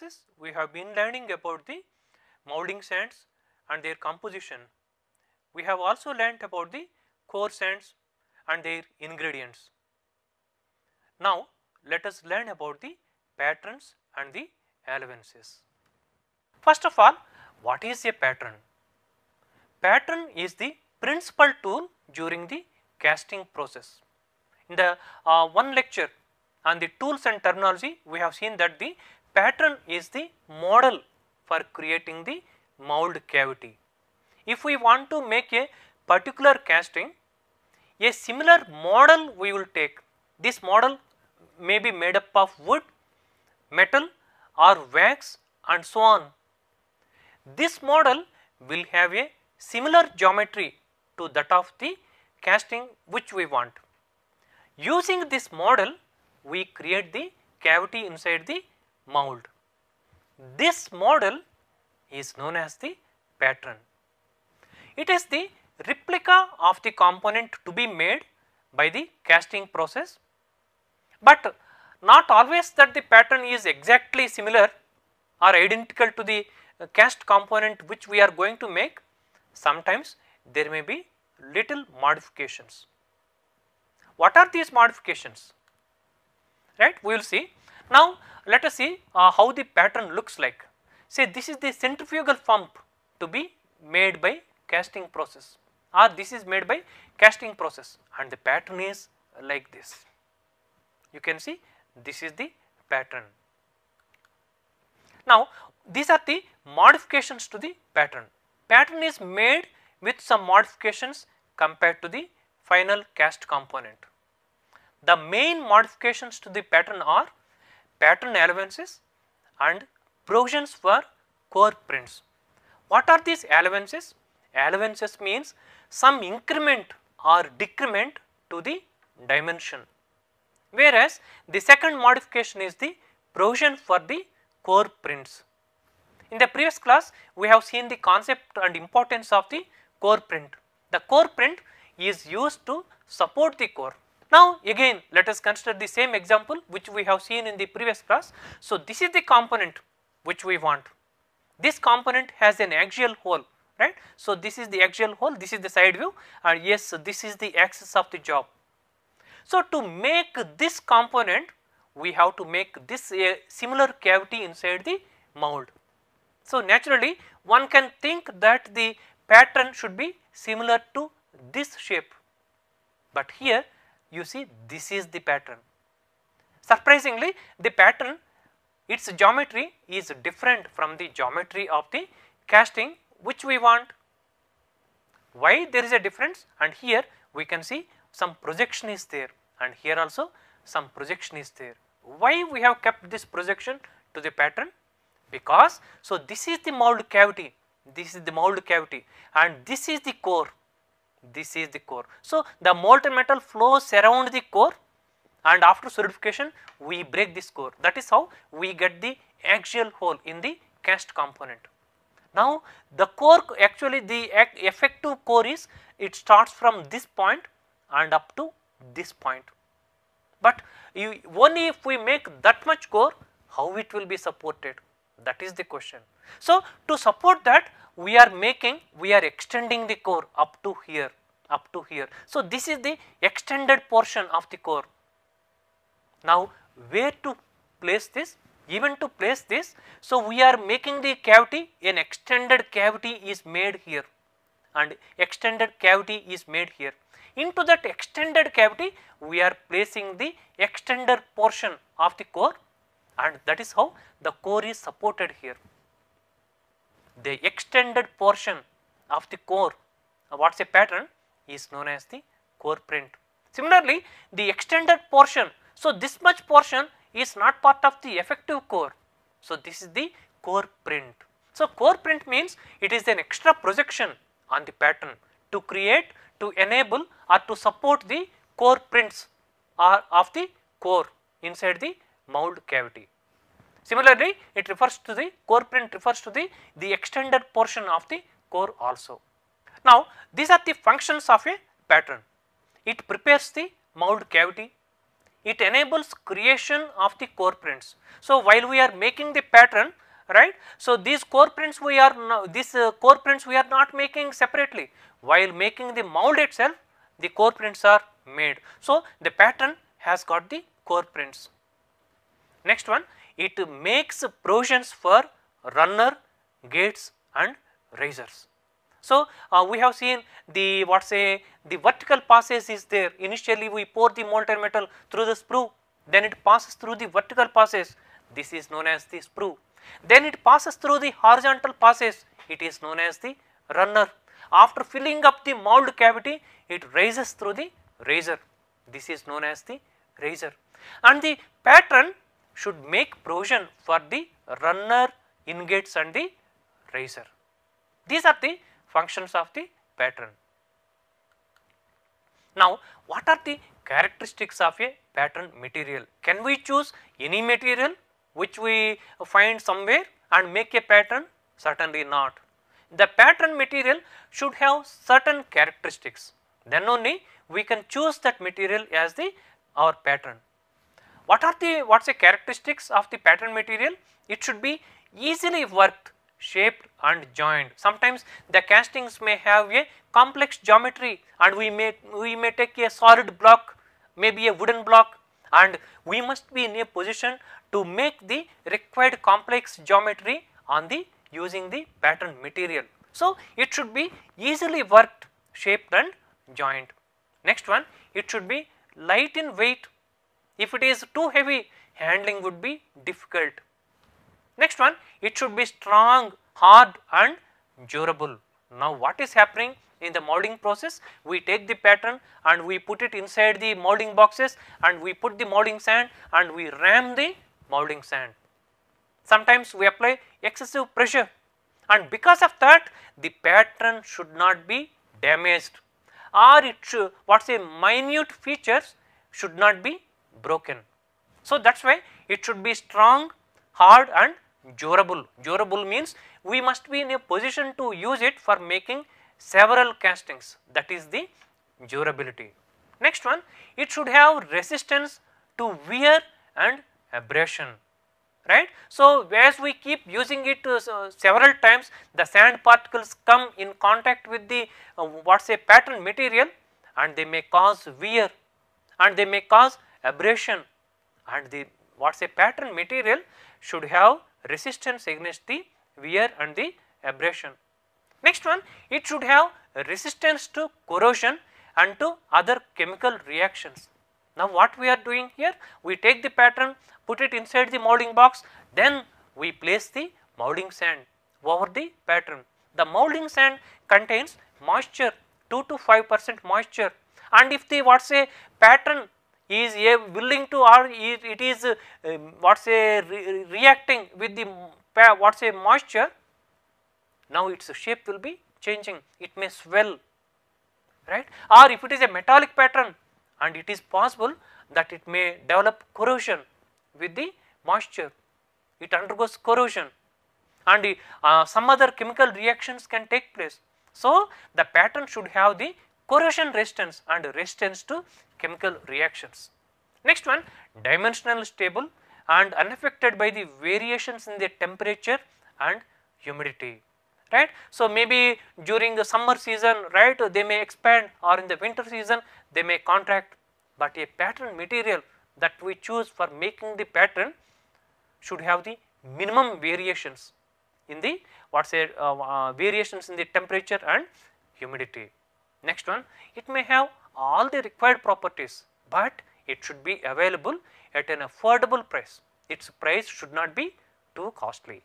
classes we have been learning about the moulding sands and their composition. We have also learnt about the core sands and their ingredients. Now let us learn about the patterns and the allowances. First of all what is a pattern? Pattern is the principal tool during the casting process. In the uh, one lecture on the tools and terminology we have seen that the pattern is the model for creating the mould cavity. If we want to make a particular casting, a similar model we will take. This model may be made up of wood, metal or wax and so on. This model will have a similar geometry to that of the casting which we want. Using this model, we create the cavity inside the mould. This model is known as the pattern. It is the replica of the component to be made by the casting process, but not always that the pattern is exactly similar or identical to the cast component which we are going to make. Sometimes there may be little modifications. What are these modifications? Right, we will see. Now, let us see uh, how the pattern looks like. Say this is the centrifugal pump to be made by casting process or ah, this is made by casting process and the pattern is like this. You can see this is the pattern. Now, these are the modifications to the pattern. Pattern is made with some modifications compared to the final cast component. The main modifications to the pattern are pattern allowances and provisions for core prints. What are these allowances? Allowances means some increment or decrement to the dimension. Whereas, the second modification is the provision for the core prints. In the previous class, we have seen the concept and importance of the core print. The core print is used to support the core. Now again let us consider the same example which we have seen in the previous class. So this is the component which we want. This component has an axial hole right. So this is the axial hole, this is the side view and yes so this is the axis of the job. So to make this component we have to make this a similar cavity inside the mold. So naturally one can think that the pattern should be similar to this shape, but here you see this is the pattern. Surprisingly the pattern its geometry is different from the geometry of the casting which we want. Why there is a difference and here we can see some projection is there and here also some projection is there. Why we have kept this projection to the pattern? Because so this is the mold cavity, this is the mold cavity and this is the core this is the core. So, the molten metal flows around the core and after solidification we break this core that is how we get the axial hole in the cast component. Now, the core actually the effective core is it starts from this point and up to this point. But you, only if we make that much core how it will be supported that is the question. So, to support that we are making we are extending the core up to here up to here. So, this is the extended portion of the core. Now, where to place this even to place this. So, we are making the cavity an extended cavity is made here and extended cavity is made here. Into that extended cavity we are placing the extender portion of the core and that is how the core is supported here the extended portion of the core what is a pattern is known as the core print. Similarly, the extended portion, so this much portion is not part of the effective core. So, this is the core print. So, core print means it is an extra projection on the pattern to create, to enable or to support the core prints or of the core inside the mould cavity. Similarly, it refers to the core print refers to the, the extended portion of the core also. Now, these are the functions of a pattern. It prepares the mould cavity, it enables creation of the core prints. So, while we are making the pattern right. So, these core prints we are these uh, core prints we are not making separately while making the mould itself the core prints are made. So, the pattern has got the core prints. Next one it makes provisions for runner, gates and risers. So, uh, we have seen the what say the vertical passes is there initially we pour the molten metal through the sprue then it passes through the vertical passes. this is known as the sprue then it passes through the horizontal passes. it is known as the runner after filling up the mould cavity it raises through the razor. this is known as the razor. and the pattern should make provision for the runner, ingates and the racer. These are the functions of the pattern. Now, what are the characteristics of a pattern material? Can we choose any material which we find somewhere and make a pattern? Certainly not. The pattern material should have certain characteristics. Then only we can choose that material as the our pattern. What are the what is the characteristics of the pattern material? It should be easily worked, shaped and joined. Sometimes the castings may have a complex geometry and we may we may take a solid block, maybe a wooden block and we must be in a position to make the required complex geometry on the using the pattern material. So, it should be easily worked, shaped and joined. Next one, it should be light in weight if it is too heavy, handling would be difficult. Next one, it should be strong, hard and durable. Now, what is happening in the molding process? We take the pattern and we put it inside the molding boxes and we put the molding sand and we ram the molding sand. Sometimes we apply excessive pressure and because of that the pattern should not be damaged or it should, what say minute features should not be broken. So that is why it should be strong, hard and durable. Durable means we must be in a position to use it for making several castings that is the durability. Next one, it should have resistance to wear and abrasion right. So, as we keep using it uh, several times the sand particles come in contact with the uh, a pattern material and they may cause wear and they may cause abrasion and the what is a pattern material should have resistance against the wear and the abrasion. Next one it should have resistance to corrosion and to other chemical reactions. Now what we are doing here? We take the pattern, put it inside the molding box, then we place the molding sand over the pattern. The molding sand contains moisture 2 to 5 percent moisture and if the what say pattern is a willing to or it is uh, what say reacting with the what say moisture, now its shape will be changing, it may swell right or if it is a metallic pattern and it is possible that it may develop corrosion with the moisture, it undergoes corrosion and uh, some other chemical reactions can take place. So, the pattern should have the corrosion resistance and resistance to chemical reactions. Next one dimensional stable and unaffected by the variations in the temperature and humidity right. So, maybe during the summer season right they may expand or in the winter season they may contract, but a pattern material that we choose for making the pattern should have the minimum variations in the what say uh, uh, variations in the temperature and humidity. Next one it may have all the required properties, but it should be available at an affordable price. Its price should not be too costly.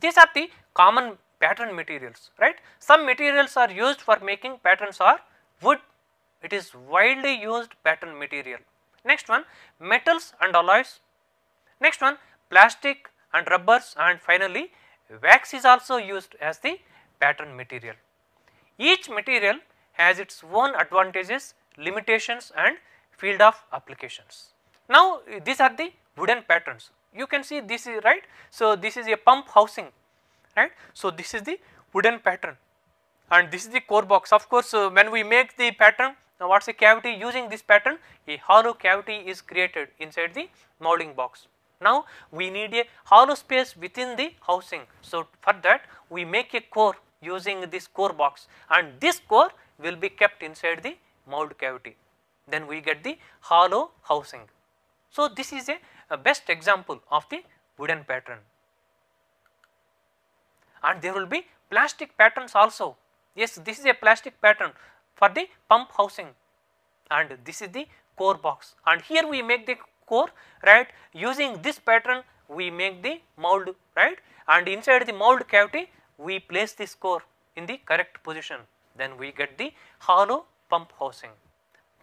These are the common pattern materials, right. Some materials are used for making patterns are wood, it is widely used pattern material. Next one metals and alloys, next one plastic and rubbers and finally wax is also used as the pattern material. Each material as its own advantages, limitations and field of applications. Now, eh, these are the wooden patterns. You can see this is right. So, this is a pump housing, right. So, this is the wooden pattern and this is the core box. Of course, uh, when we make the pattern, now what is a cavity? Using this pattern, a hollow cavity is created inside the molding box. Now, we need a hollow space within the housing. So, for that, we make a core using this core box and this core will be kept inside the mould cavity. Then we get the hollow housing. So, this is a, a best example of the wooden pattern and there will be plastic patterns also. Yes, this is a plastic pattern for the pump housing and this is the core box and here we make the core right using this pattern we make the mold right and inside the mold cavity we place this core in the correct position then we get the hollow pump housing.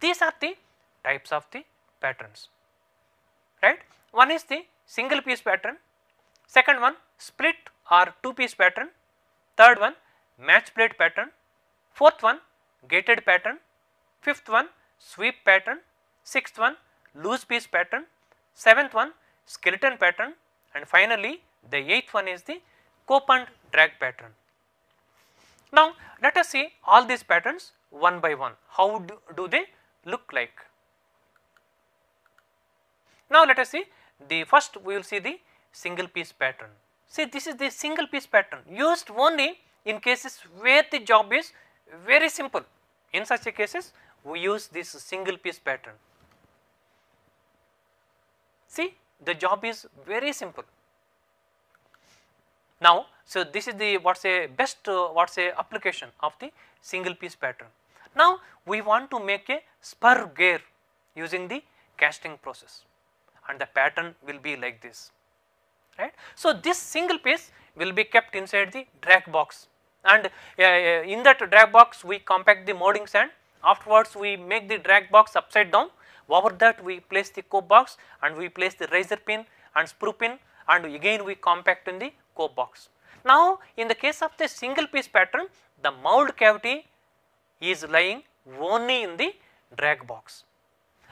These are the types of the patterns, right. One is the single piece pattern, second one split or two piece pattern, third one match plate pattern, fourth one gated pattern, fifth one sweep pattern, sixth one loose piece pattern, seventh one skeleton pattern and finally the eighth one is the cope drag pattern. Now, let us see all these patterns one by one, how do, do they look like. Now, let us see the first we will see the single piece pattern. See this is the single piece pattern used only in cases where the job is very simple. In such a cases we use this single piece pattern. See the job is very simple now, so this is the what is a best uh, what is a application of the single piece pattern. Now, we want to make a spur gear using the casting process and the pattern will be like this right. So, this single piece will be kept inside the drag box and uh, uh in that drag box we compact the molding sand afterwards we make the drag box upside down over that we place the cope box and we place the riser pin and sprue pin and again we compact in the cope box. Now, in the case of the single piece pattern, the mould cavity is lying only in the drag box.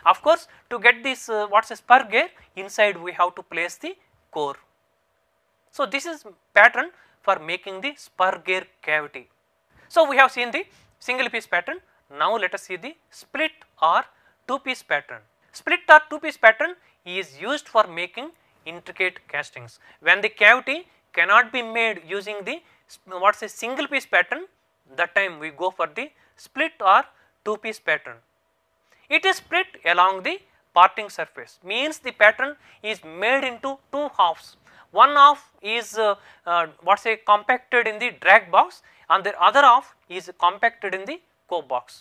Of course, to get this uh, what is spur gear inside we have to place the core. So, this is pattern for making the spur gear cavity. So, we have seen the single piece pattern. Now, let us see the split or two piece pattern. Split or two piece pattern is used for making intricate castings. When the cavity cannot be made using the what is a single piece pattern that time we go for the split or two piece pattern. It is split along the parting surface means the pattern is made into two halves. One half is uh, uh, what say compacted in the drag box and the other half is compacted in the cope box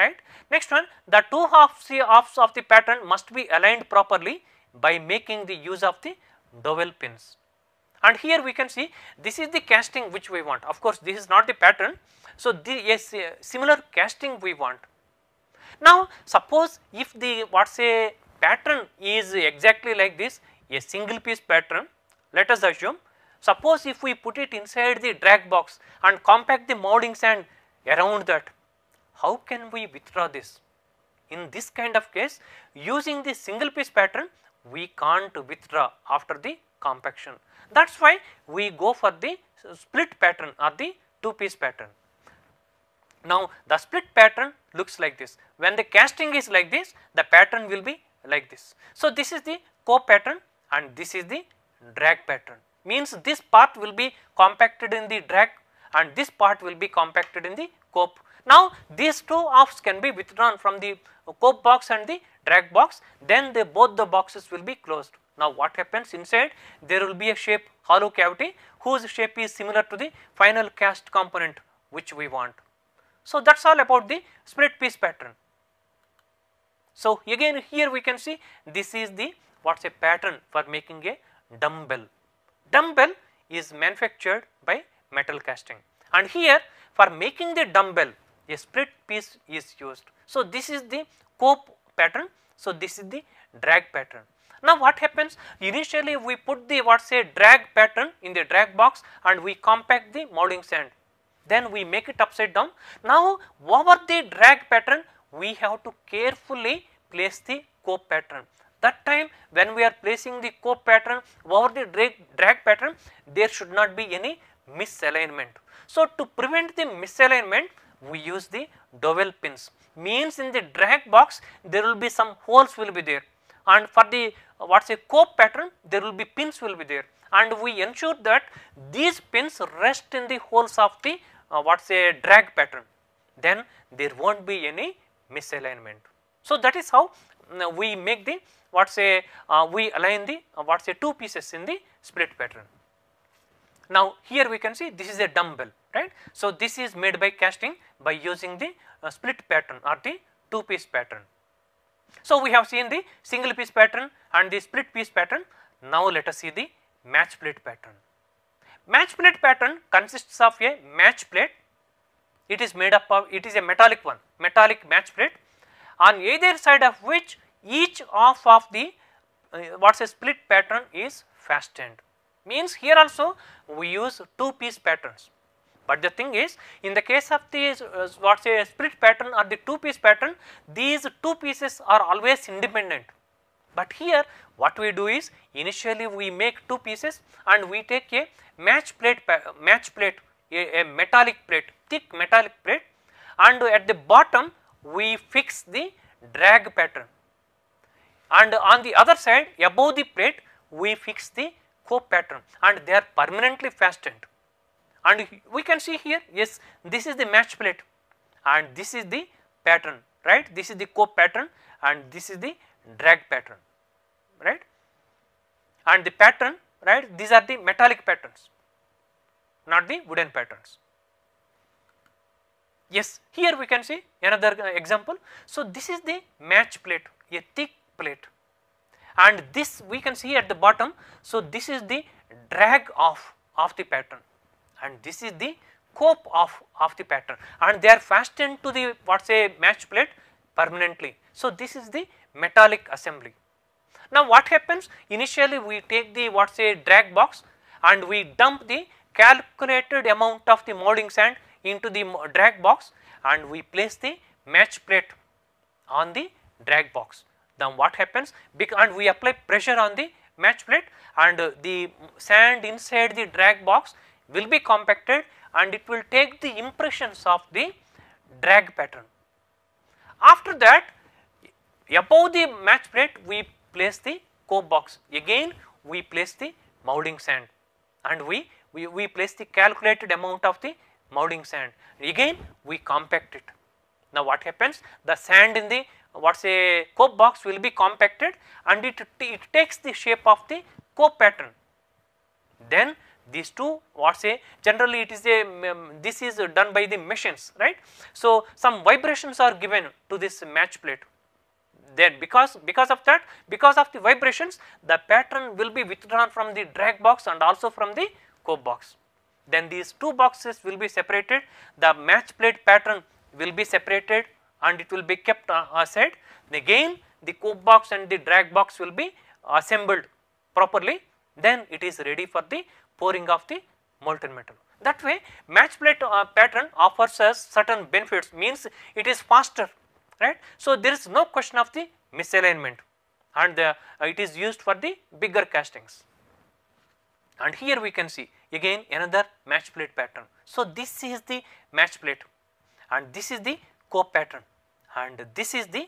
right. Next one the two halves, halves of the pattern must be aligned properly by making the use of the dowel pins and here we can see this is the casting which we want of course this is not the pattern. So, the yes, uh, similar casting we want. Now, suppose if the what say pattern is exactly like this a single piece pattern let us assume suppose if we put it inside the drag box and compact the molding sand around that how can we withdraw this? In this kind of case using the single piece pattern we can't withdraw after the compaction. That is why we go for the split pattern or the two piece pattern. Now, the split pattern looks like this. When the casting is like this, the pattern will be like this. So, this is the co pattern and this is the drag pattern means this part will be compacted in the drag and this part will be compacted in the cope. Now, these two offs can be withdrawn from the cope box and the drag box then both the boxes will be closed. Now what happens inside there will be a shape hollow cavity whose shape is similar to the final cast component which we want. So that is all about the split piece pattern. So again here we can see this is the what is a pattern for making a dumbbell. Dumbbell is manufactured by metal casting and here for making the dumbbell a split piece is used. So this is the cope pattern. So this is the drag pattern. Now what happens? Initially we put the what say drag pattern in the drag box and we compact the molding sand. Then we make it upside down. Now over the drag pattern we have to carefully place the cope pattern. That time when we are placing the cope pattern over the drag, drag pattern there should not be any misalignment. So to prevent the misalignment we use the dowel pins means in the drag box there will be some holes will be there and for the what is a cope pattern there will be pins will be there and we ensure that these pins rest in the holes of the uh, what is a drag pattern then there will not be any misalignment. So, that is how uh, we make the what is a uh, we align the uh, what is a two pieces in the split pattern. Now, here we can see this is a dumbbell right. So, this is made by casting by using the uh, split pattern or the two piece pattern. So, we have seen the single piece pattern and the split piece pattern. Now, let us see the match plate pattern. Match plate pattern consists of a match plate. It is made up of it is a metallic one metallic match plate on either side of which each off of the uh, what is a split pattern is fastened. Means here also we use two piece patterns but the thing is in the case of the uh, what say split pattern or the two piece pattern these two pieces are always independent. But here what we do is initially we make two pieces and we take a match plate uh, match plate a, a metallic plate thick metallic plate and at the bottom we fix the drag pattern and on the other side above the plate we fix the co pattern and they are permanently fastened and we can see here yes this is the match plate and this is the pattern right this is the cope pattern and this is the drag pattern right and the pattern right these are the metallic patterns not the wooden patterns yes here we can see another example so this is the match plate a thick plate and this we can see at the bottom so this is the drag off of the pattern and this is the cope of, of the pattern and they are fastened to the what say match plate permanently. So, this is the metallic assembly. Now, what happens initially we take the what say drag box and we dump the calculated amount of the molding sand into the drag box and we place the match plate on the drag box. Now what happens and we apply pressure on the match plate and the sand inside the drag box will be compacted and it will take the impressions of the drag pattern. After that above the match plate we place the cope box again we place the moulding sand and we, we, we place the calculated amount of the moulding sand again we compact it. Now what happens the sand in the what is a cope box will be compacted and it, it takes the shape of the cope pattern. Then these two what say generally it is a mm, this is done by the machines right. So, some vibrations are given to this match plate then because because of that because of the vibrations the pattern will be withdrawn from the drag box and also from the cope box. Then these two boxes will be separated the match plate pattern will be separated and it will be kept uh, aside again the cope box and the drag box will be assembled properly then it is ready for the pouring of the molten metal. That way match plate uh, pattern offers us certain benefits means it is faster right. So, there is no question of the misalignment and the, uh, it is used for the bigger castings. And here we can see again another match plate pattern. So, this is the match plate and this is the cope pattern and this is the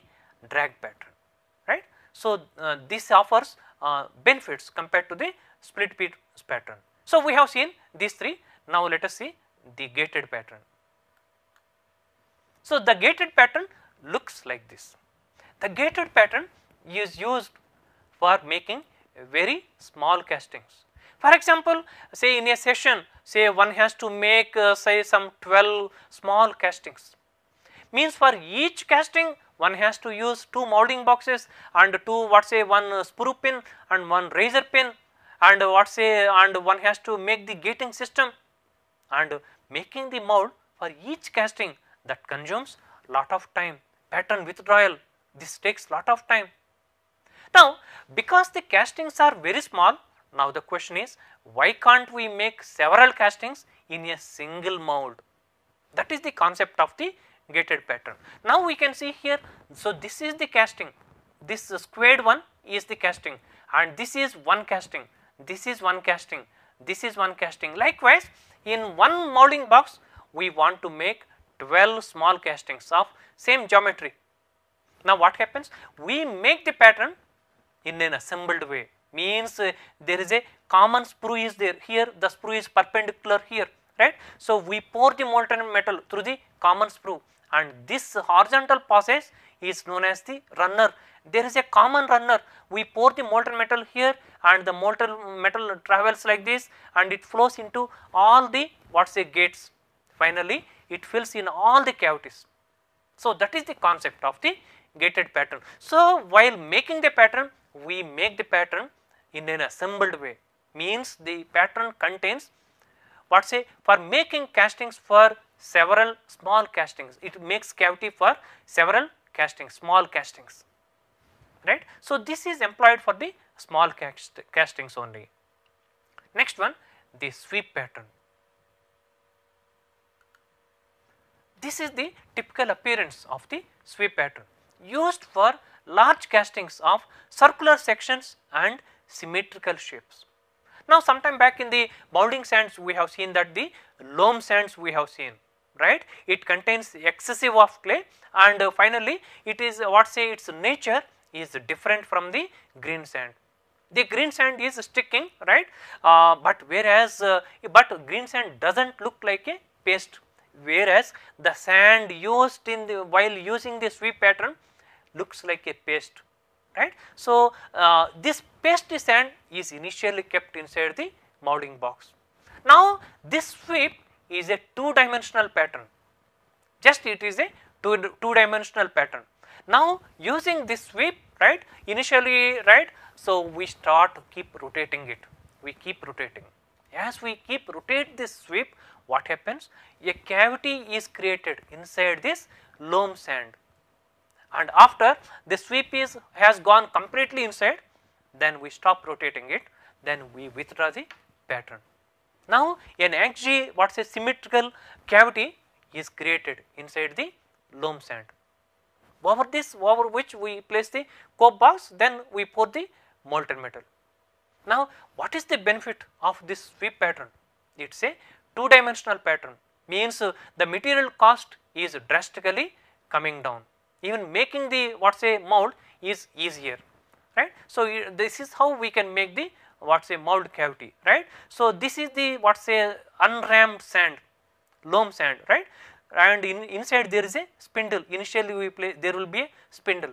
drag pattern right. So, uh, this offers uh, benefits compared to the split piece pattern. So, we have seen these three now let us see the gated pattern. So, the gated pattern looks like this. The gated pattern is used for making very small castings. For example, say in a session say one has to make uh, say some 12 small castings means for each casting one has to use two molding boxes and two what say one uh, sprue pin and one razor pin and what say and one has to make the gating system and making the mold for each casting that consumes lot of time pattern withdrawal this takes lot of time. Now because the castings are very small now the question is why can't we make several castings in a single mold that is the concept of the gated pattern. Now we can see here so this is the casting this squared one is the casting and this is one casting this is one casting, this is one casting. Likewise, in one molding box, we want to make 12 small castings of same geometry. Now, what happens? We make the pattern in an assembled way means uh, there is a common sprue is there here the sprue is perpendicular here right. So, we pour the molten metal through the common sprue and this horizontal passage he is known as the runner. There is a common runner. We pour the molten metal here and the molten metal travels like this and it flows into all the what say gates. Finally, it fills in all the cavities. So, that is the concept of the gated pattern. So, while making the pattern, we make the pattern in an assembled way means the pattern contains what say for making castings for several small castings it makes cavity for several castings, small castings, right. So, this is employed for the small cast castings only. Next one, the sweep pattern. This is the typical appearance of the sweep pattern used for large castings of circular sections and symmetrical shapes. Now, sometime back in the molding sands we have seen that the loam sands we have seen right. It contains excessive of clay and uh, finally, it is uh, what say its nature is different from the green sand. The green sand is sticking right, uh, but whereas, uh, but green sand does not look like a paste whereas, the sand used in the while using the sweep pattern looks like a paste right. So, uh, this paste sand is initially kept inside the molding box. Now, this sweep is a two dimensional pattern just it is a two, two dimensional pattern. Now using this sweep right initially right so we start to keep rotating it we keep rotating as we keep rotate this sweep what happens a cavity is created inside this loam sand and after the sweep is has gone completely inside then we stop rotating it then we withdraw the pattern. Now, an XG what is a symmetrical cavity is created inside the loam sand. Over this over which we place the cope box then we pour the molten metal. Now, what is the benefit of this sweep pattern? It is a two dimensional pattern means uh, the material cost is drastically coming down even making the what say mold is easier right. So, this is how we can make the what say mould cavity right. So, this is the what say unrammed sand loam sand right and in, inside there is a spindle initially we play there will be a spindle.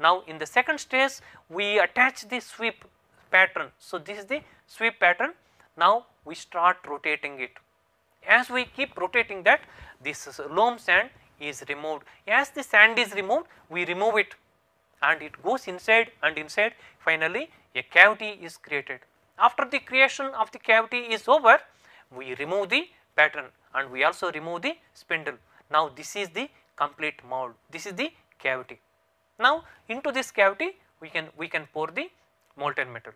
Now, in the second stage we attach the sweep pattern. So, this is the sweep pattern now we start rotating it as we keep rotating that this loam sand is removed as the sand is removed we remove it and it goes inside and inside finally a cavity is created. After the creation of the cavity is over, we remove the pattern and we also remove the spindle. Now, this is the complete mold, this is the cavity. Now, into this cavity we can we can pour the molten metal.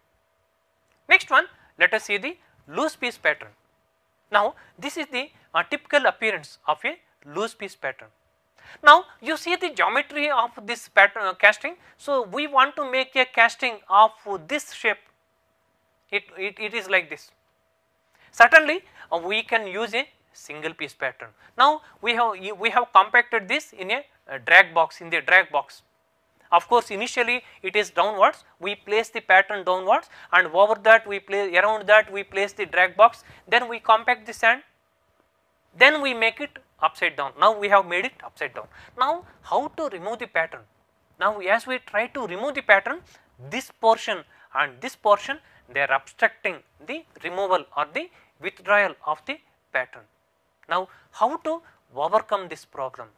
Next one, let us see the loose piece pattern. Now, this is the uh, typical appearance of a loose piece pattern. Now, you see the geometry of this pattern uh, casting. So, we want to make a casting of this shape, it, it, it is like this. Certainly, uh, we can use a single piece pattern. Now, we have we have compacted this in a uh, drag box in the drag box. Of course, initially it is downwards, we place the pattern downwards and over that we place around that we place the drag box, then we compact the sand then we make it upside down. Now we have made it upside down. Now how to remove the pattern? Now as we try to remove the pattern, this portion and this portion they are obstructing the removal or the withdrawal of the pattern. Now how to overcome this problem?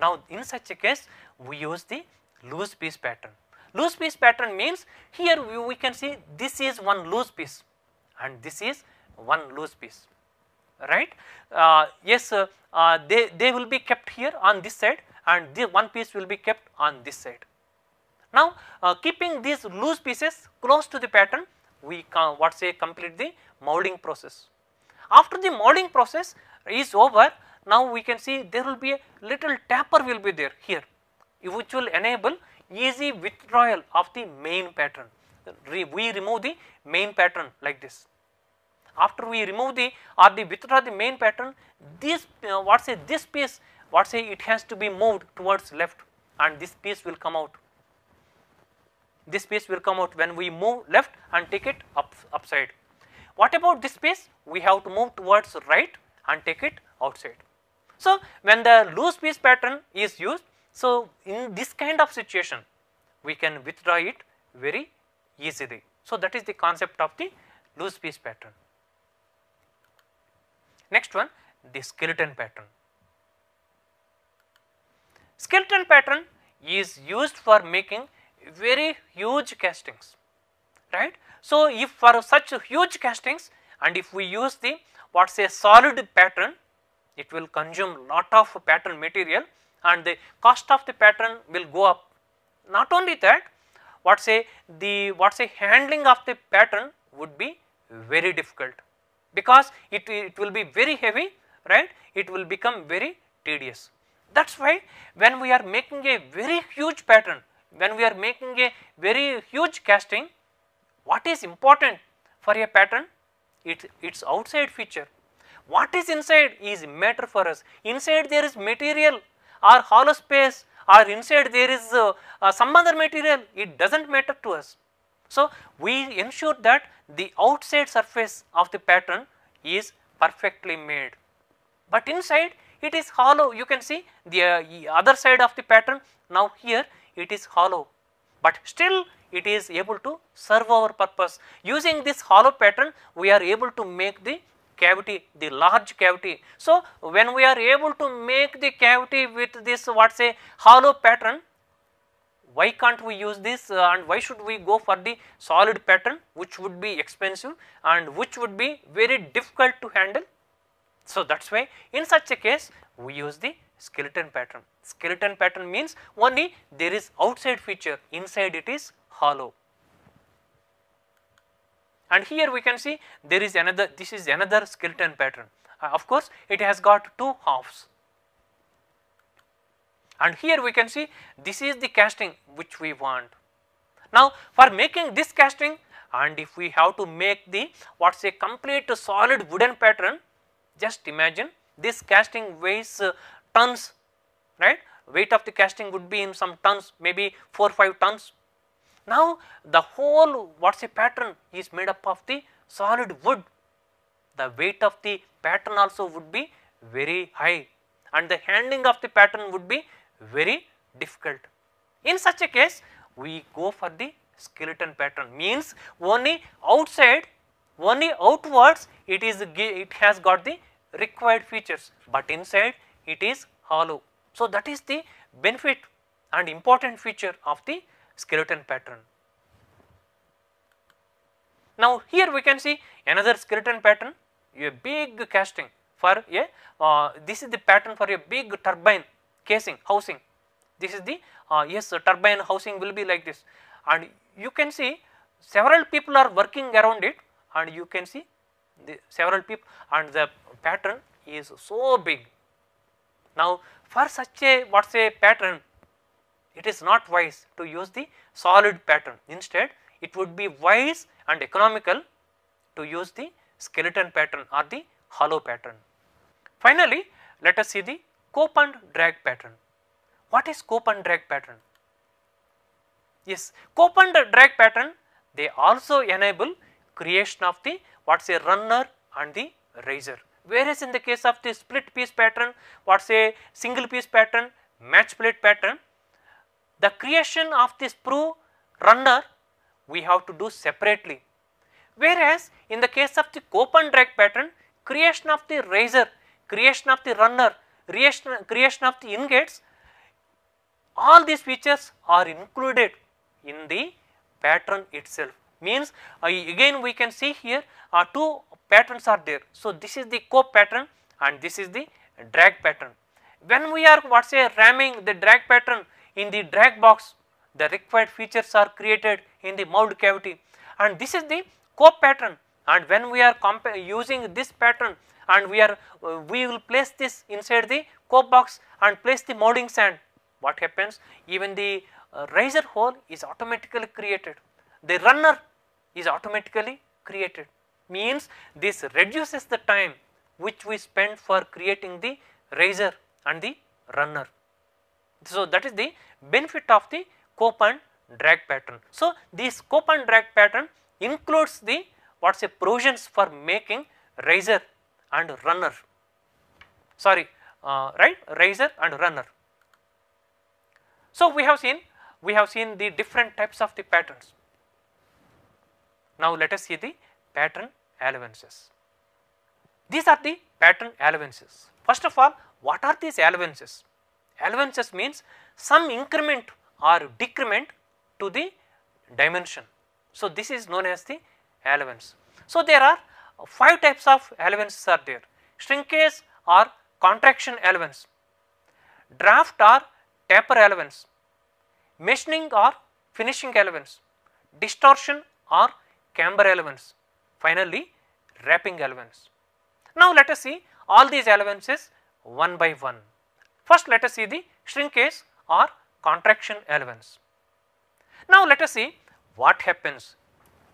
Now in such a case we use the loose piece pattern. Loose piece pattern means here we, we can see this is one loose piece and this is one loose piece right. Uh, yes, uh, uh, they, they will be kept here on this side and the one piece will be kept on this side. Now, uh, keeping these loose pieces close to the pattern, we can what say complete the moulding process. After the moulding process is over, now we can see there will be a little taper will be there here, which will enable easy withdrawal of the main pattern. We remove the main pattern like this after we remove the or the withdraw the main pattern this uh, what say this piece what say it has to be moved towards left and this piece will come out this piece will come out when we move left and take it up upside what about this piece we have to move towards right and take it outside so when the loose piece pattern is used so in this kind of situation we can withdraw it very easily so that is the concept of the loose piece pattern Next one the skeleton pattern. Skeleton pattern is used for making very huge castings right. So, if for such huge castings and if we use the what say solid pattern it will consume lot of pattern material and the cost of the pattern will go up. Not only that what say the what say handling of the pattern would be very difficult because it, it will be very heavy right it will become very tedious. That is why when we are making a very huge pattern when we are making a very huge casting what is important for a pattern it its outside feature what is inside is matter for us inside there is material or hollow space or inside there is uh, uh, some other material it does not matter to us so, we ensure that the outside surface of the pattern is perfectly made, but inside it is hollow you can see the uh, other side of the pattern now here it is hollow, but still it is able to serve our purpose. Using this hollow pattern we are able to make the cavity, the large cavity. So, when we are able to make the cavity with this what say hollow pattern why can't we use this uh, and why should we go for the solid pattern which would be expensive and which would be very difficult to handle. So, that is why in such a case we use the skeleton pattern. Skeleton pattern means only there is outside feature inside it is hollow. And here we can see there is another this is another skeleton pattern uh, of course it has got two halves and here we can see this is the casting which we want. Now, for making this casting and if we have to make the what is a complete solid wooden pattern, just imagine this casting weighs uh, tons, right. Weight of the casting would be in some tons, maybe 4 5 tons. Now, the whole what is a pattern is made up of the solid wood. The weight of the pattern also would be very high and the handling of the pattern would be very difficult. In such a case, we go for the skeleton pattern means only outside, only outwards it is it has got the required features, but inside it is hollow. So, that is the benefit and important feature of the skeleton pattern. Now, here we can see another skeleton pattern a big casting for a uh, this is the pattern for a big turbine casing housing. This is the uh, yes turbine housing will be like this and you can see several people are working around it and you can see the several people and the pattern is so big. Now, for such a what is a pattern it is not wise to use the solid pattern instead it would be wise and economical to use the skeleton pattern or the hollow pattern. Finally, let us see the scope and drag pattern. What is scope and drag pattern? Yes, scope and drag pattern they also enable creation of the what is a runner and the riser. Whereas in the case of the split piece pattern, what is a single piece pattern, match plate pattern, the creation of the sprue runner we have to do separately. Whereas in the case of the cope and drag pattern, creation of the riser, creation of the runner creation of the ingots all these features are included in the pattern itself means uh, again we can see here uh, two patterns are there. So, this is the cope pattern and this is the drag pattern. When we are what say ramming the drag pattern in the drag box the required features are created in the mould cavity and this is the cope pattern and when we are using this pattern and we are uh, we will place this inside the cope box and place the molding sand. What happens? Even the uh, riser hole is automatically created. The runner is automatically created means this reduces the time which we spend for creating the riser and the runner. So, that is the benefit of the cope and drag pattern. So, this cope and drag pattern includes the what is a provisions for making riser and runner sorry uh, right riser and runner. So, we have seen we have seen the different types of the patterns. Now, let us see the pattern allowances. These are the pattern allowances. First of all, what are these allowances? Allowances means some increment or decrement to the dimension. So, this is known as the allowance. So, there are five types of allowances are there shrinkage or contraction allowance, draft or taper allowance, machining or finishing allowance, distortion or camber allowance, finally wrapping allowance. Now let us see all these allowances one by one. First let us see the shrinkage or contraction allowance. Now let us see what happens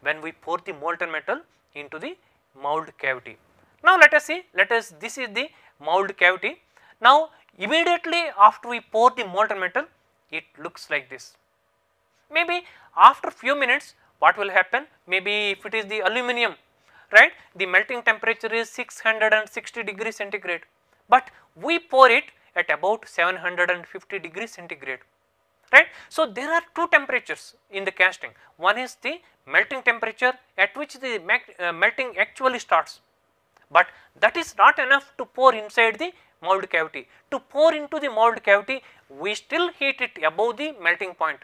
when we pour the molten metal into the mould cavity. Now, let us see, let us this is the mould cavity. Now, immediately after we pour the molten metal, it looks like this. Maybe after few minutes, what will happen? Maybe if it is the aluminium, right, the melting temperature is 660 degree centigrade, but we pour it at about 750 degree centigrade right. So, there are two temperatures in the casting one is the melting temperature at which the uh, melting actually starts, but that is not enough to pour inside the mold cavity. To pour into the mold cavity we still heat it above the melting point.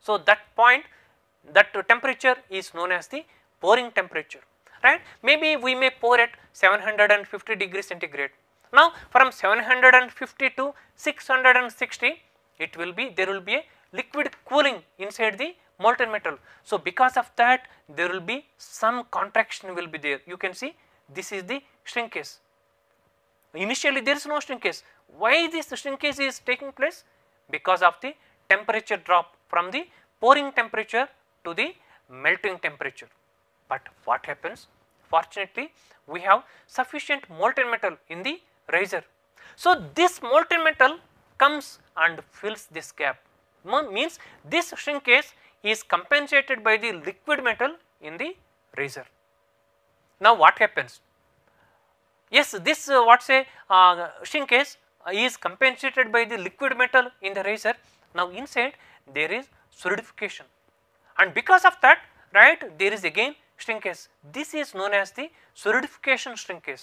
So, that point that temperature is known as the pouring temperature right. Maybe we may pour at 750 degree centigrade. Now, from 750 to 660 it will be there will be a liquid cooling inside the molten metal. So, because of that there will be some contraction will be there you can see this is the shrinkage. Initially there is no shrinkage why this shrinkage is taking place because of the temperature drop from the pouring temperature to the melting temperature. But what happens fortunately we have sufficient molten metal in the riser. So, this molten metal comes and fills this gap means this shrinkage is compensated by the liquid metal in the razor. Now what happens? Yes, this uh, what say uh, shrinkage uh, is compensated by the liquid metal in the razor. Now inside there is solidification and because of that right there is again shrinkage. This is known as the solidification shrinkage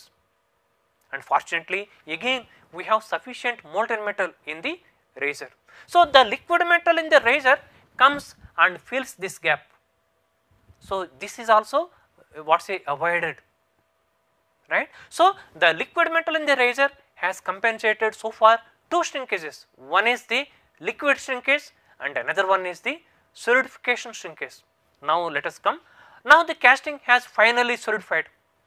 and fortunately again we have sufficient molten metal in the razor. So, the liquid metal in the razor comes and fills this gap. So, this is also what say avoided right. So, the liquid metal in the razor has compensated so far two shrinkages one is the liquid shrinkage and another one is the solidification shrinkage. Now, let us come now the casting has finally solidified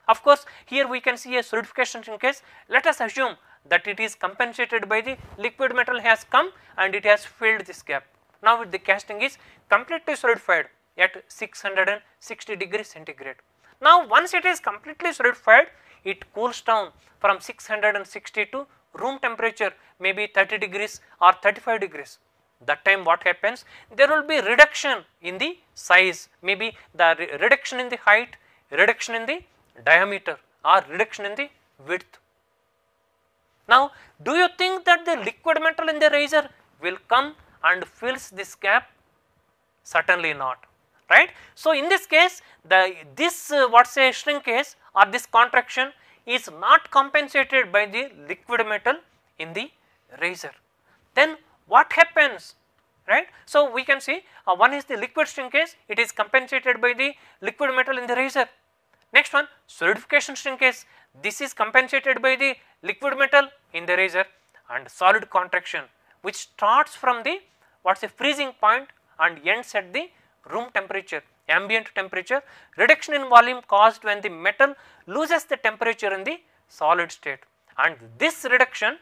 of course, here we can see a solidification shrinkage let us assume that it is compensated by the liquid metal has come and it has filled this gap. Now the casting is completely solidified at 660 degree centigrade. Now once it is completely solidified it cools down from 660 to room temperature maybe 30 degrees or 35 degrees. That time what happens? There will be reduction in the size, maybe the re reduction in the height, reduction in the diameter or reduction in the width. Now, do you think that the liquid metal in the razor will come and fills this gap? Certainly not, right. So, in this case the this uh, what say shrinkage or this contraction is not compensated by the liquid metal in the razor. Then what happens right. So, we can see uh, one is the liquid shrinkage it is compensated by the liquid metal in the razor. Next one solidification shrinkage this is compensated by the liquid metal in the razor and solid contraction which starts from the what is the freezing point and ends at the room temperature ambient temperature reduction in volume caused when the metal loses the temperature in the solid state and this reduction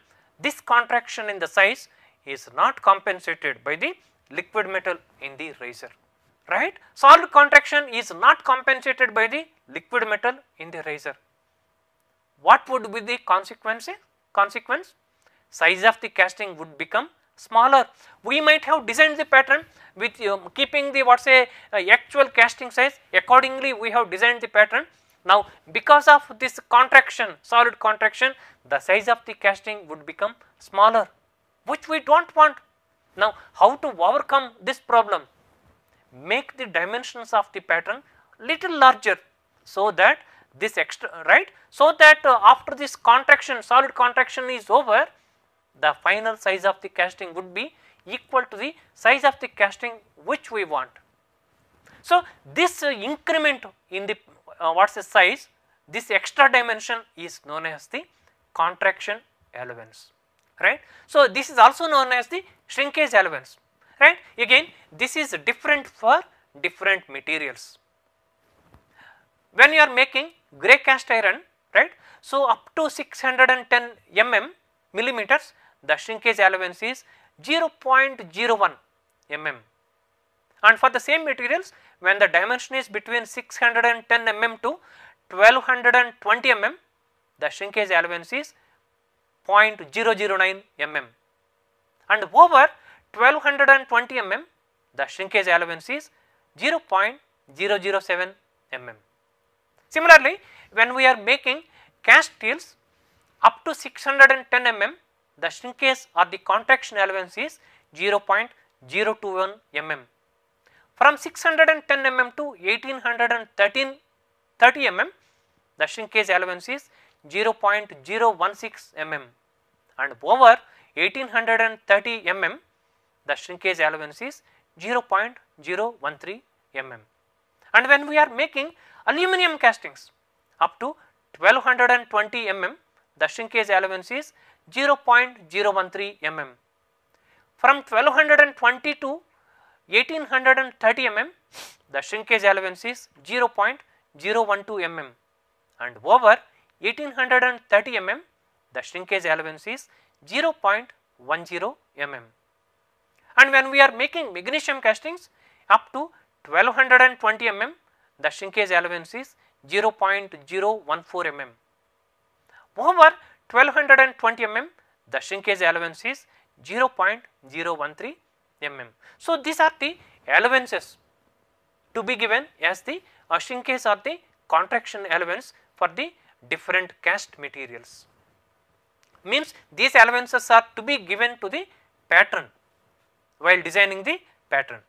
this contraction in the size is not compensated by the liquid metal in the razor right solid contraction is not compensated by the liquid metal in the razor what would be the consequence? Eh? Consequence size of the casting would become smaller. We might have designed the pattern with um, keeping the what say uh, actual casting size accordingly we have designed the pattern. Now, because of this contraction solid contraction the size of the casting would become smaller which we do not want. Now, how to overcome this problem? Make the dimensions of the pattern little larger so that this extra right. So, that uh, after this contraction solid contraction is over the final size of the casting would be equal to the size of the casting which we want. So, this uh, increment in the uh, what is the size this extra dimension is known as the contraction allowance right. So, this is also known as the shrinkage allowance right again this is different for different materials when you are making grey cast iron right. So, up to 610 mm millimeters the shrinkage allowance is 0.01 mm and for the same materials when the dimension is between 610 mm to 1220 mm the shrinkage allowance is 0.009 mm and over 1220 mm the shrinkage allowance is 0.007 mm. Similarly, when we are making cast steels up to 610 mm, the shrinkage or the contraction allowance is 0.021 mm. From 610 mm to 1813 30 mm, the shrinkage allowance is 0.016 mm and over 1830 mm, the shrinkage allowance is 0.013 mm. And when we are making Aluminum castings up to 1220 mm the shrinkage allowance is 0.013 mm. From 1220 to 1830 mm the shrinkage allowance is 0.012 mm and over 1830 mm the shrinkage allowance is 0.10 mm. And when we are making magnesium castings up to 1220 mm the shrinkage allowance is 0.014 mm. Moreover, 1220 mm the shrinkage allowance is 0.013 mm. So, these are the allowances to be given as the uh, shrinkage or the contraction allowance for the different cast materials. Means these allowances are to be given to the pattern while designing the pattern.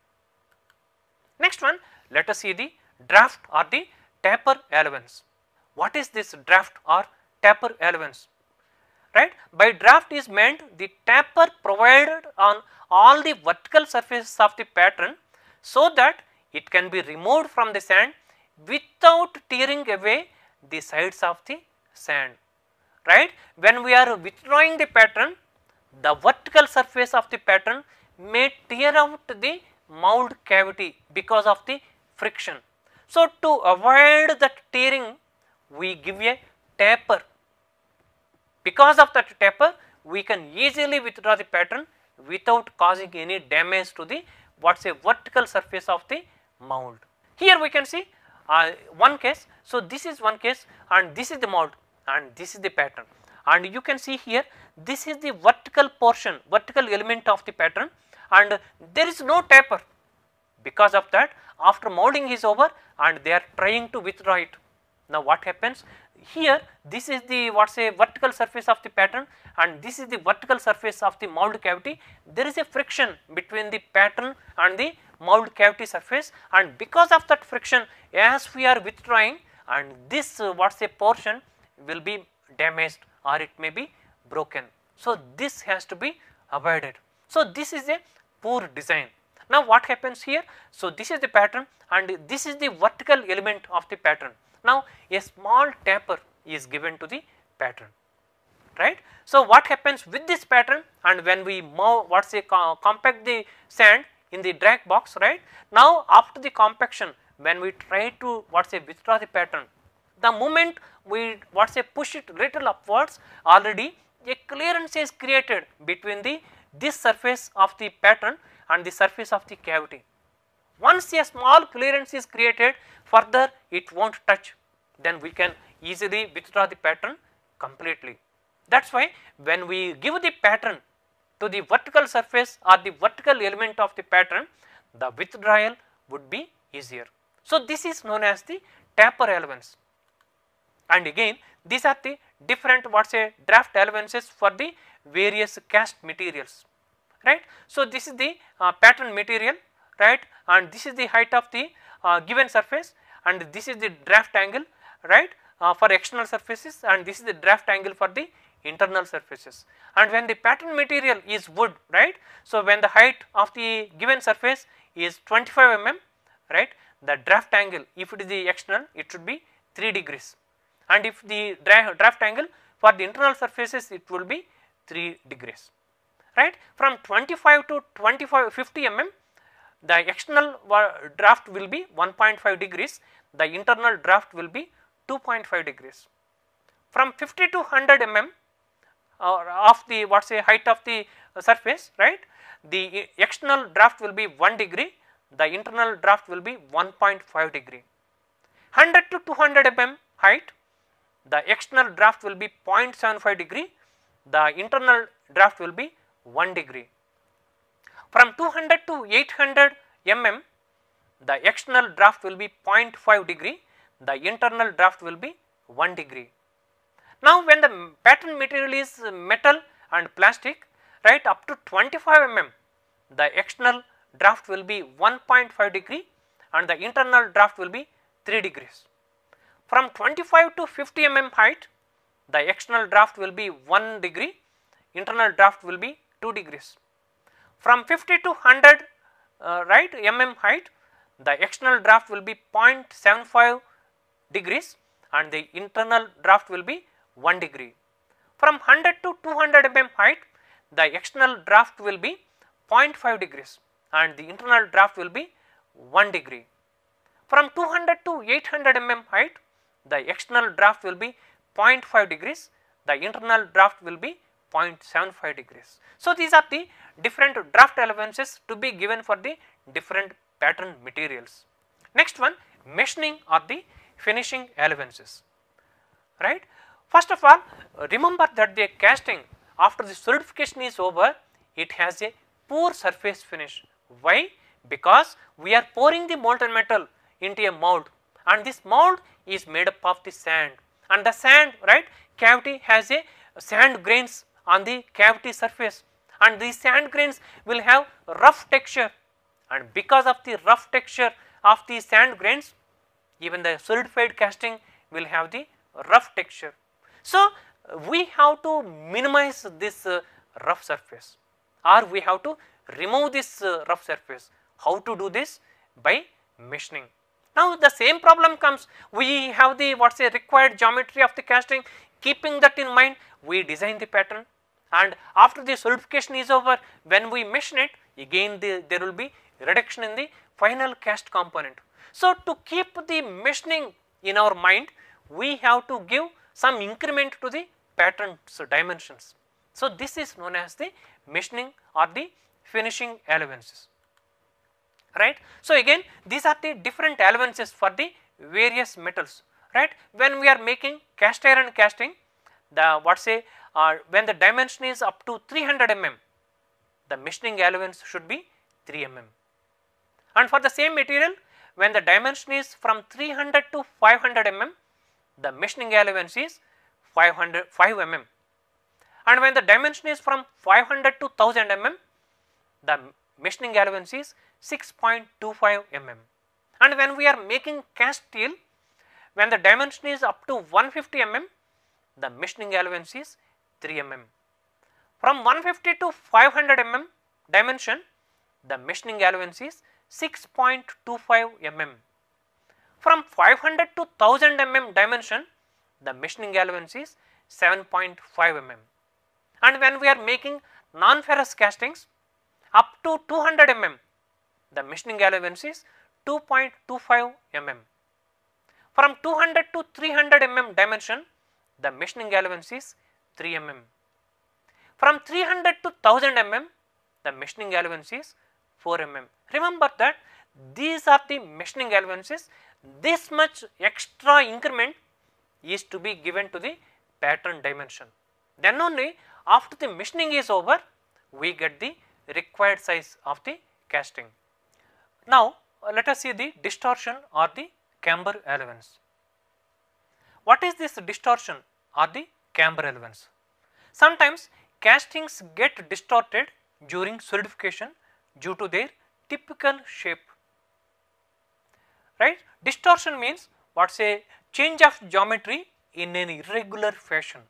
Next one let us see the draft or the taper allowance. What is this draft or taper allowance? Right? By draft is meant the taper provided on all the vertical surfaces of the pattern so that it can be removed from the sand without tearing away the sides of the sand. Right? When we are withdrawing the pattern, the vertical surface of the pattern may tear out the mould cavity because of the friction. So, to avoid that tearing we give a taper. Because of that taper we can easily withdraw the pattern without causing any damage to the what is a vertical surface of the mould. Here we can see uh, one case. So, this is one case and this is the mold and this is the pattern and you can see here this is the vertical portion vertical element of the pattern and there is no taper because of that after molding is over and they are trying to withdraw it. Now, what happens? Here this is the what say vertical surface of the pattern and this is the vertical surface of the mould cavity. There is a friction between the pattern and the mould cavity surface and because of that friction as we are withdrawing and this uh, what say portion will be damaged or it may be broken. So, this has to be avoided. So, this is a poor design. Now, what happens here? So, this is the pattern and this is the vertical element of the pattern. Now, a small taper is given to the pattern right. So, what happens with this pattern and when we what what is a compact the sand in the drag box right. Now, after the compaction when we try to what is a withdraw the pattern the moment we what is a push it little upwards already a clearance is created between the this surface of the pattern and the surface of the cavity. Once a small clearance is created further it will not touch then we can easily withdraw the pattern completely. That is why when we give the pattern to the vertical surface or the vertical element of the pattern the withdrawal would be easier. So, this is known as the taper elements and again these are the different what say draft allowances for the various cast materials right. So, this is the uh, pattern material right and this is the height of the uh, given surface and this is the draft angle right uh, for external surfaces and this is the draft angle for the internal surfaces and when the pattern material is wood right. So, when the height of the given surface is 25 mm right the draft angle if it is the external it should be 3 degrees and if the dra draft angle for the internal surfaces it will be 3 degrees right. From 25 to 25 50 mm the external draft will be 1.5 degrees, the internal draft will be 2.5 degrees. From 50 to 100 mm or uh, of the what say height of the uh, surface, right, the uh, external draft will be 1 degree, the internal draft will be 1.5 degree. 100 to 200 mm height, the external draft will be 0.75 degree, the internal draft will be 1 degree. From 200 to 800 mm the external draft will be 0.5 degree, the internal draft will be 1 degree. Now, when the pattern material is metal and plastic right up to 25 mm the external draft will be 1.5 degree and the internal draft will be 3 degrees. From 25 to 50 mm height the external draft will be 1 degree, internal draft will be 2 degrees. From 50 to 100 uh, right mm height the external draft will be 0.75 degrees and the internal draft will be 1 degree. From 100 to 200 mm height the external draft will be 0.5 degrees and the internal draft will be 1 degree. From 200 to 800 mm height the external draft will be 0.5 degrees the internal draft will be 0.75 degrees. So, these are the different draft allowances to be given for the different pattern materials. Next one machining or the finishing allowances, right. First of all remember that the casting after the solidification is over it has a poor surface finish. Why? Because we are pouring the molten metal into a mold and this mold is made up of the sand and the sand right cavity has a sand grains on the cavity surface and these sand grains will have rough texture and because of the rough texture of the sand grains even the solidified casting will have the rough texture. So, we have to minimize this uh, rough surface or we have to remove this uh, rough surface. How to do this? By machining. Now, the same problem comes we have the what say required geometry of the casting keeping that in mind we design the pattern and after the solidification is over when we machine it again the, there will be reduction in the final cast component. So, to keep the machining in our mind we have to give some increment to the pattern so dimensions. So, this is known as the machining or the finishing allowances right. So, again these are the different allowances for the various metals right when we are making cast iron casting the what say or when the dimension is up to 300 mm, the machining allowance should be 3 mm. And for the same material, when the dimension is from 300 to 500 mm, the machining allowance is 500 5 mm. And when the dimension is from 500 to 1000 mm, the machining allowance is 6.25 mm. And when we are making cast steel, when the dimension is up to 150 mm, the machining allowance is 3 mm. From 150 to 500 mm dimension, the machining allowance is 6.25 mm. From 500 to 1000 mm dimension, the machining allowance is 7.5 mm. And when we are making non-ferrous castings up to 200 mm, the machining allowance is 2.25 mm. From 200 to 300 mm dimension, the machining allowance is 3 mm. From 300 to 1000 mm, the machining allowance is 4 mm. Remember that these are the machining allowances, this much extra increment is to be given to the pattern dimension. Then only after the machining is over, we get the required size of the casting. Now, let us see the distortion or the camber allowance. What is this distortion or the camber relevance. Sometimes castings get distorted during solidification due to their typical shape. Right? Distortion means what say change of geometry in an irregular fashion.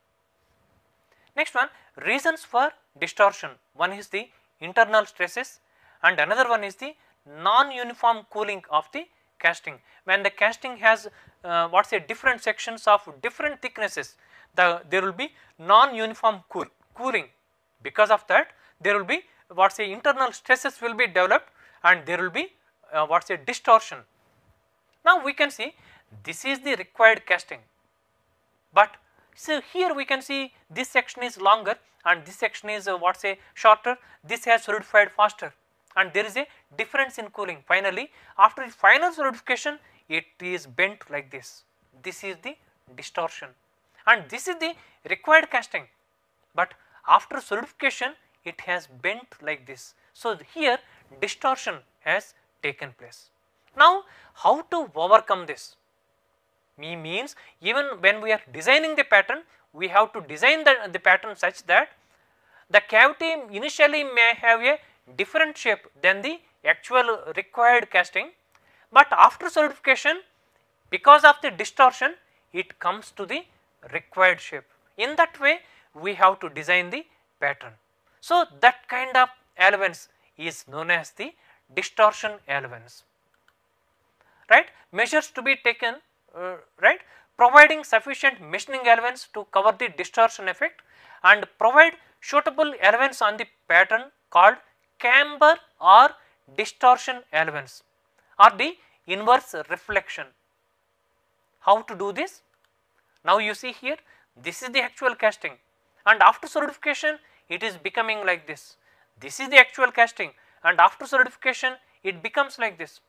Next one reasons for distortion one is the internal stresses and another one is the non-uniform cooling of the casting when the casting has uh, what say different sections of different thicknesses the there will be non-uniform cool cooling because of that there will be what say internal stresses will be developed and there will be uh, what say distortion. Now we can see this is the required casting, but so here we can see this section is longer and this section is uh, what say shorter, this has solidified faster and there is a difference in cooling. Finally, after final solidification it is bent like this, this is the distortion and this is the required casting, but after solidification it has bent like this. So, here distortion has taken place. Now, how to overcome this? Me means even when we are designing the pattern, we have to design the, the pattern such that the cavity initially may have a different shape than the actual required casting, but after solidification because of the distortion it comes to the required shape. In that way we have to design the pattern. So, that kind of elements is known as the distortion elements, right measures to be taken uh, right providing sufficient machining elements to cover the distortion effect and provide suitable elements on the pattern called camber or distortion elements, or the inverse reflection. How to do this? Now you see here this is the actual casting and after solidification it is becoming like this. This is the actual casting and after solidification it becomes like this.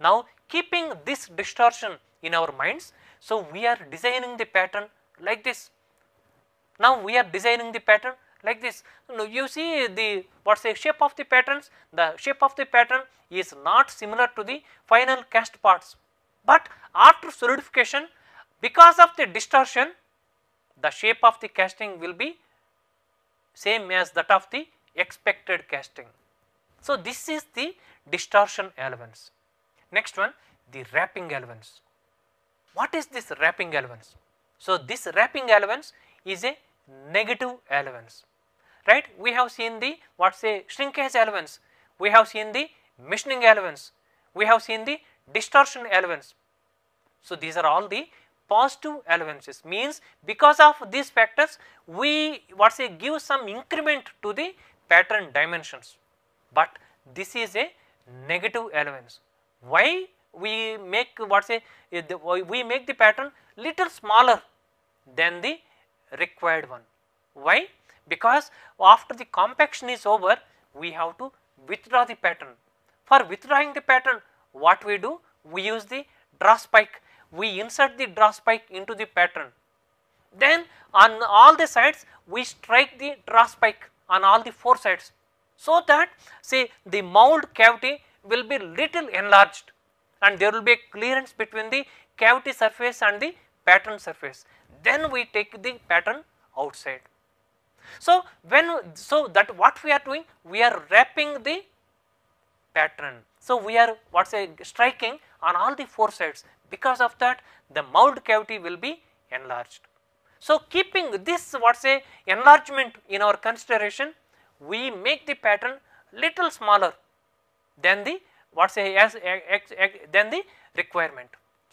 Now keeping this distortion in our minds, so we are designing the pattern like this. Now we are designing the pattern like this. Now you see the what say shape of the patterns, the shape of the pattern is not similar to the final cast parts, but after solidification because of the distortion, the shape of the casting will be same as that of the expected casting. So, this is the distortion elements. Next one, the wrapping elements. What is this wrapping elements? So, this wrapping elements is a negative elements, right. We have seen the what say shrinkage elements, we have seen the missioning elements, we have seen the distortion elements. So, these are all the positive allowances means because of these factors we what say give some increment to the pattern dimensions, but this is a negative allowance. Why we make what say eh, we make the pattern little smaller than the required one. Why? Because after the compaction is over we have to withdraw the pattern. For withdrawing the pattern what we do? We use the draw spike we insert the draw spike into the pattern. Then on all the sides we strike the draw spike on all the four sides. So that say the mould cavity will be little enlarged and there will be a clearance between the cavity surface and the pattern surface. Then we take the pattern outside. So, when so that what we are doing we are wrapping the pattern. So, we are what say striking on all the four sides because of that the mould cavity will be enlarged. So, keeping this what say enlargement in our consideration, we make the pattern little smaller than the what say as than the requirement.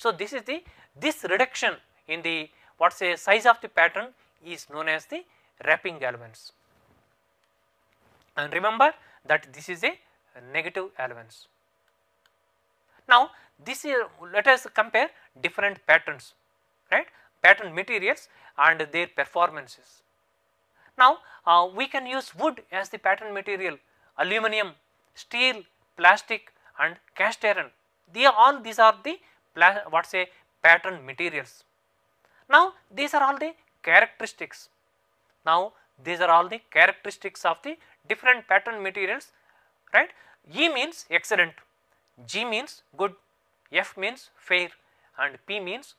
So, this is the this reduction in the what say size of the pattern is known as the wrapping allowance. And remember that this is a negative allowance. Now, this is let us compare different patterns right pattern materials and their performances. Now, uh, we can use wood as the pattern material, aluminum, steel, plastic and cast iron. They all these are the what say pattern materials. Now, these are all the characteristics. Now, these are all the characteristics of the different pattern materials, right. E means excellent, G means good, F means fair and P means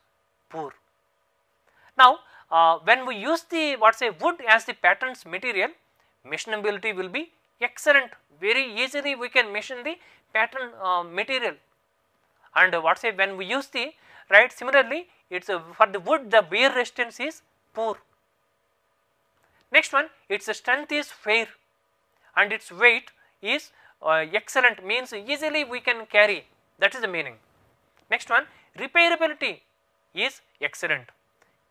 poor. Now, uh, when we use the what say wood as the patterns material, machinability will be excellent. Very easily we can machine the pattern uh, material and what say when we use the right similarly it is for the wood the wear resistance is poor. Next one its strength is fair and its weight is uh, excellent means easily we can carry that is the meaning. Next one repairability is excellent,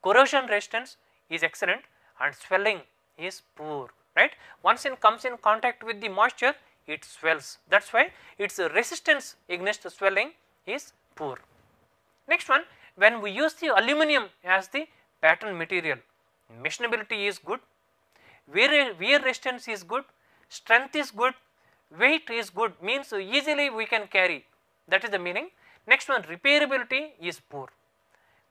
corrosion resistance is excellent and swelling is poor right. Once it comes in contact with the moisture it swells that is why its resistance against swelling is poor. Next one when we use the aluminum as the pattern material machinability is good, wear, wear resistance is good, strength is good, weight is good means easily we can carry that is the meaning Next one repairability is poor,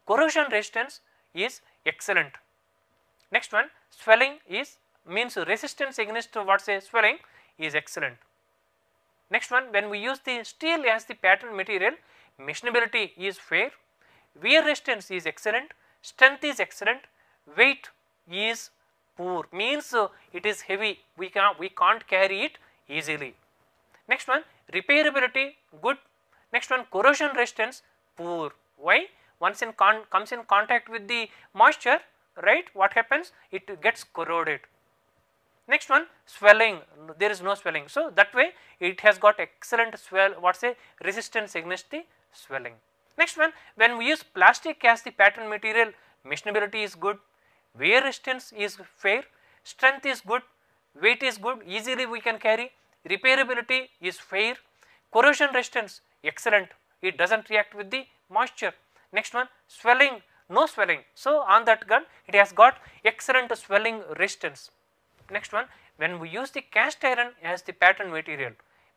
corrosion resistance is excellent. Next one swelling is means resistance against what say swelling is excellent. Next one when we use the steel as the pattern material machinability is fair, wear resistance is excellent, strength is excellent, weight is poor means uh, it is heavy we can we can't carry it easily. Next one repairability good Next one corrosion resistance poor. Why? Once in comes in contact with the moisture, right? What happens? It gets corroded. Next one swelling, there is no swelling. So, that way it has got excellent swell, what say resistance against the swelling. Next one, when we use plastic as the pattern material, machinability is good, wear resistance is fair, strength is good, weight is good, easily we can carry, repairability is fair, corrosion resistance excellent it does not react with the moisture. Next one swelling no swelling. So, on that gun it has got excellent swelling resistance. Next one when we use the cast iron as the pattern material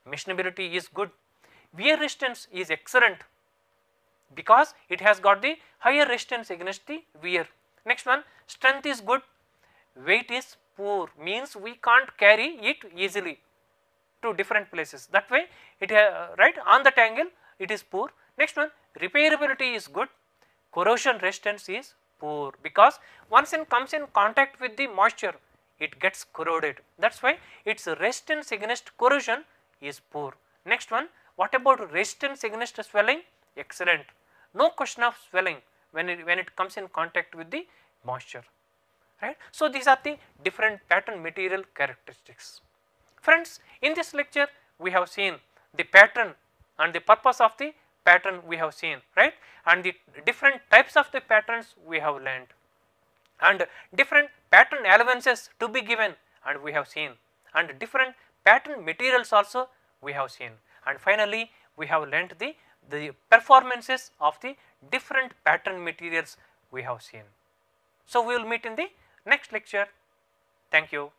machinability is good, wear resistance is excellent because it has got the higher resistance against the wear. Next one strength is good, weight is poor means we can't carry it easily to different places that way it uh, right on that angle it is poor. Next one repairability is good, corrosion resistance is poor because once it comes in contact with the moisture it gets corroded that is why its resistance against corrosion is poor. Next one what about resistance against swelling excellent no question of swelling when it when it comes in contact with the moisture right. So, these are the different pattern material characteristics. Friends, in this lecture we have seen the pattern and the purpose of the pattern we have seen right and the different types of the patterns we have learned and different pattern allowances to be given and we have seen and different pattern materials also we have seen and finally we have learnt the the performances of the different pattern materials we have seen. So, we will meet in the next lecture. Thank you.